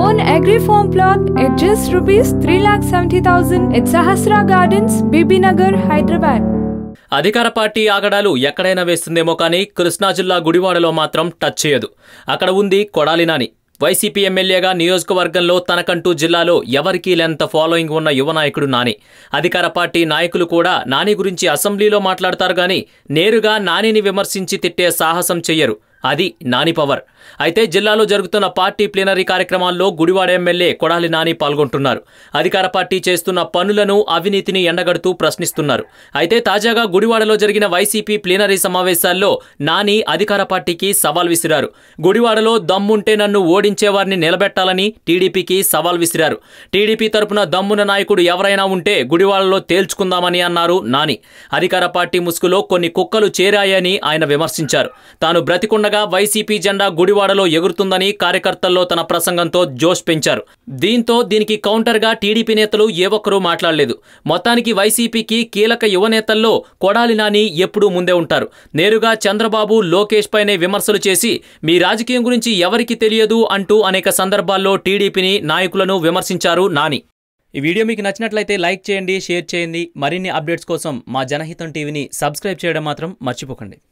own agri farm plot at just rupees 3,70,000 at Sahasra Gardens, Bibinagar, Hyderabad. అధికార party ఆగడాలు ఎక్కడైనా వేస్తుందేమో కానీ కృష్ణా జిల్లా గుడివాడలో మాత్రం టచ్ చేయదు అక్కడ ఉంది కొడాలి నాని వైసీపీ ఎమ్మెల్యేగా నియోజకవర్గంలో తనకంటూ జిల్లాలో ఎవరికీ లెంత ఫాలోయింగ్ ఉన్న యువ నాయకుడు నాని అధికార పార్టీ నాయకులు కూడా నాని గురించి అసెంబ్లీలో మాట్లాడతారు గాని నేరుగా నానిని విమర్శించి తిట్టే సాహసం చెయ్యరు అది నాని పవర్ అయితే జిల్లాలో జరుగుతున్న పార్టీ ప్లీనరీ కార్యక్రమాల్లో గుడివాడ ఎమ్మెల్యే కొడాలి నాని పాల్గొంటున్నారు అధికార పార్టీ చేస్తున్న పనులను అవినీతిని ఎండగడుతూ ప్రశ్నిస్తున్నారు అయితే తాజాగా గుడివాడలో జరిగిన వైసీపీ ప్లీనరీ సమావేశాల్లో నాని అధికార పార్టీకి సవాల్ విసిరారు గుడివాడలో దమ్ముంటే నన్ను ఓడించేవారిని నిలబెట్టాలని టీడీపీకి సవాల్ విసిరారు టీడీపీ తరపున దమ్మున నాయకుడు ఎవరైనా ఉంటే గుడివాడలో తేల్చుకుందామని అన్నారు నాని అధికార పార్టీ ముసుగులో కొన్ని కుక్కలు చేరాయని ఆయన విమర్శించారు తాను బ్రతికుండగా కాగా వైసీపీ జెండా గుడివాడలో ఎగురుతుందని కార్యకర్తల్లో తన ప్రసంగంతో జోష్ పెంచారు దీంతో దీనికి కౌంటర్గా టీడీపీ నేతలు ఏ ఒక్కరూ మాట్లాడలేదు మొత్తానికి వైసీపీకి కీలక యువ నేతల్లో కొడాలి నాని ఎప్పుడూ ముందే ఉంటారు నేరుగా చంద్రబాబు లోకేష్ పైనే విమర్శలు చేసి మీ రాజకీయం గురించి ఎవరికి తెలియదు అంటూ అనేక సందర్భాల్లో టీడీపీని నాయకులను విమర్శించారు నాని ఈ వీడియో మీకు నచ్చినట్లయితే లైక్ చేయండి షేర్ చేయండి మరిన్ని అప్డేట్స్ కోసం మా జనహితం టీవీని సబ్స్క్రైబ్ చేయడం మాత్రం మర్చిపోకండి